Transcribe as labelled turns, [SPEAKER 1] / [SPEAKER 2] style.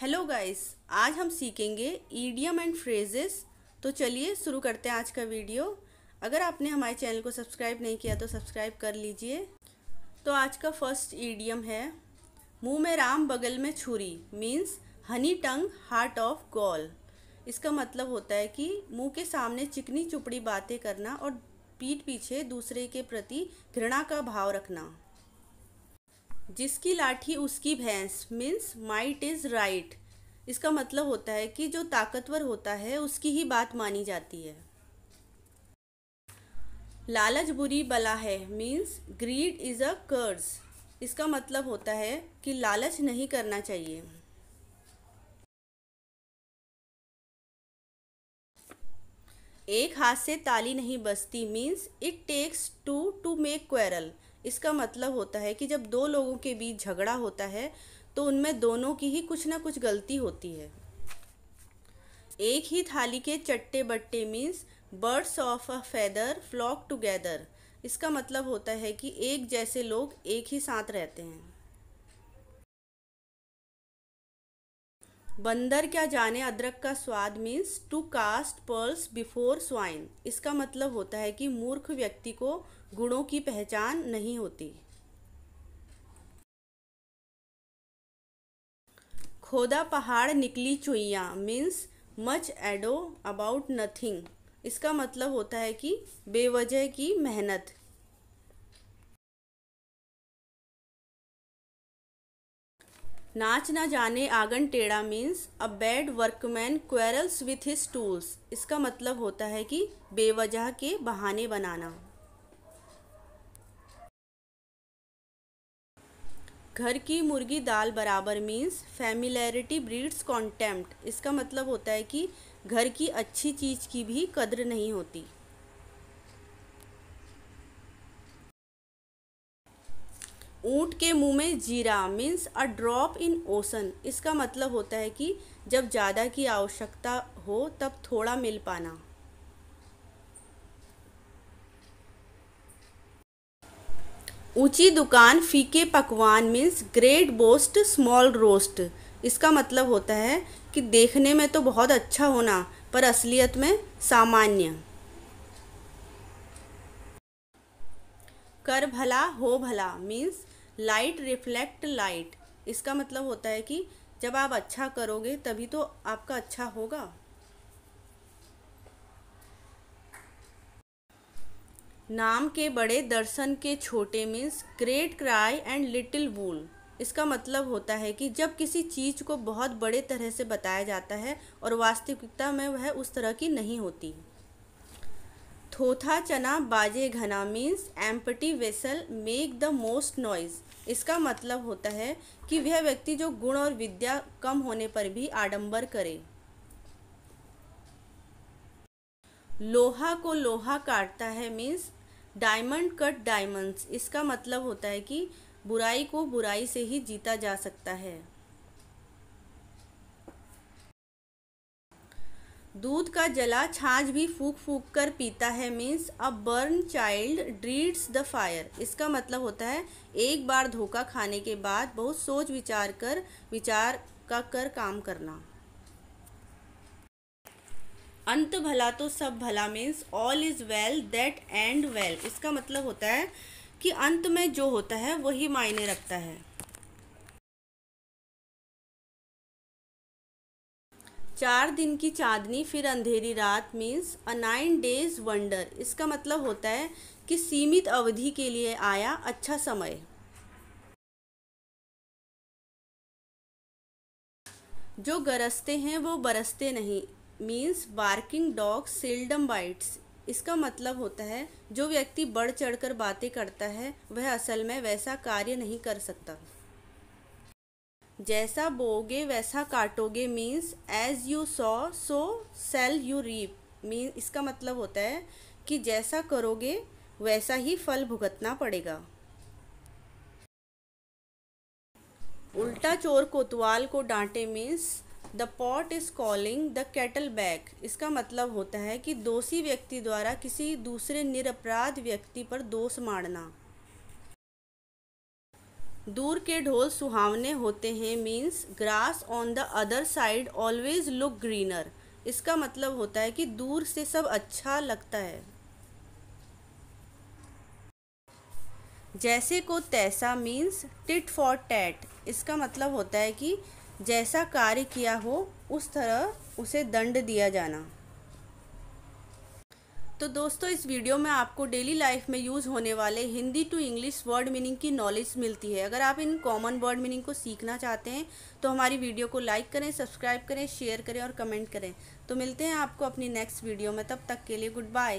[SPEAKER 1] hello guys आज हम सीखेंगे ईडियम एंड फ्रेजेस तो चलिए शुरू करते हैं आज का वीडियो अगर आपने हमारे चैनल को सब्सक्राइब नहीं किया तो सब्सक्राइब कर लीजिए तो आज का फर्स्ट ईडियम है मुंह में राम बगल में छुरी means honey tongue heart of gall इसका मतलब होता है कि मुंह के सामने चिकनी चुपड़ी बातें करना और पीठ पीछे दूसरे के प्रति घृणा का भाव रखना जिसकी लाठी उसकी भैंस मीन्स माइट इज़ राइट इसका मतलब होता है कि जो ताकतवर होता है उसकी ही बात मानी जाती है लालच बुरी बला है मीन्स ग्रीड इज़ अ कर्ज इसका मतलब होता है कि लालच नहीं करना चाहिए एक हाथ से ताली नहीं बजती means it takes two to make quarrel इसका मतलब होता है कि जब दो लोगों के बीच झगड़ा होता है तो उनमें दोनों की ही कुछ ना कुछ गलती होती है एक ही थाली के चट्टे बट्टे means birds of a feather flock together इसका मतलब होता है कि एक जैसे लोग एक ही साथ रहते हैं बंदर क्या जाने अदरक का स्वाद means to cast pearls before swine इसका मतलब होता है कि मूर्ख व्यक्ति को गुणों की पहचान नहीं होती खोदा पहाड़ निकली चुइया means much ado about nothing इसका मतलब होता है कि बेवजह की मेहनत नाच ना जाने आंगन टेढ़ा means a bad workman quarrels with his tools इसका मतलब होता है कि बेवजह के बहाने बनाना घर की मुर्गी दाल बराबर मीन्स फैमिलैरिटी ब्रीड्स कॉन्टेम्प्ट इसका मतलब होता है कि घर की अच्छी चीज़ की भी कद्र नहीं होती ऊँट के मुंह में जीरा मीन्स अ ड्रॉप इन ओसन इसका मतलब होता है कि जब ज़्यादा की आवश्यकता हो तब थोड़ा मिल पाना ऊंची दुकान फीके पकवान means great boast small roast इसका मतलब होता है कि देखने में तो बहुत अच्छा होना पर असलियत में सामान्य कर भला हो भला मीन्स लाइट रिफ्लेक्ट लाइट इसका मतलब होता है कि जब आप अच्छा करोगे तभी तो आपका अच्छा होगा नाम के बड़े दर्शन के छोटे means great cry and little wool इसका मतलब होता है कि जब किसी चीज़ को बहुत बड़े तरह से बताया जाता है और वास्तविकता में वह उस तरह की नहीं होती थोथा चना बाजे घना means empty vessel make the most noise इसका मतलब होता है कि वह व्यक्ति जो गुण और विद्या कम होने पर भी आडंबर करे लोहा को लोहा काटता है मीन्स डायमंड कट डायमंड्स इसका मतलब होता है कि बुराई को बुराई से ही जीता जा सकता है दूध का जला छाछ भी फूक फूक कर पीता है means a burn child dreads the fire इसका मतलब होता है एक बार धोखा खाने के बाद बहुत सोच विचार कर विचार का कर काम करना अंत भला तो सब भला means all is well that end well इसका मतलब होता है कि अंत में जो होता है वही मायने रखता है चार दिन की चांदनी फिर अंधेरी रात means a nine days wonder इसका मतलब होता है कि सीमित अवधि के लिए आया अच्छा समय जो गरजते हैं वो बरसते नहीं means barking dog seldom bites इसका मतलब होता है जो व्यक्ति बढ़ चढ़कर बातें करता है वह असल में वैसा कार्य नहीं कर सकता जैसा बोगे वैसा काटोगे means as you sow so shall you reap mean इसका मतलब होता है कि जैसा करोगे वैसा ही फल भुगतना पड़ेगा उल्टा चोर कोतवाल को डांटे means the pot is calling the kettle black इसका मतलब होता है कि दोषी व्यक्ति द्वारा किसी दूसरे निरपराध व्यक्ति पर दोष मारना दूर के ढोल सुहावने होते हैं means grass on the other side always look greener इसका मतलब होता है कि दूर से सब अच्छा लगता है जैसे को तैसा मीन्स टिट फॉर टैट इसका मतलब होता है कि जैसा कार्य किया हो उस तरह उसे दंड दिया जाना तो दोस्तों इस वीडियो में आपको डेली लाइफ में यूज़ होने वाले Hindi to English word meaning की नॉलेज मिलती है अगर आप इन कॉमन वर्ड मीनिंग को सीखना चाहते हैं तो हमारी वीडियो को लाइक करें सब्सक्राइब करें शेयर करें और कमेंट करें तो मिलते हैं आपको अपनी नेक्स्ट वीडियो में तब तक के लिए गुड बाय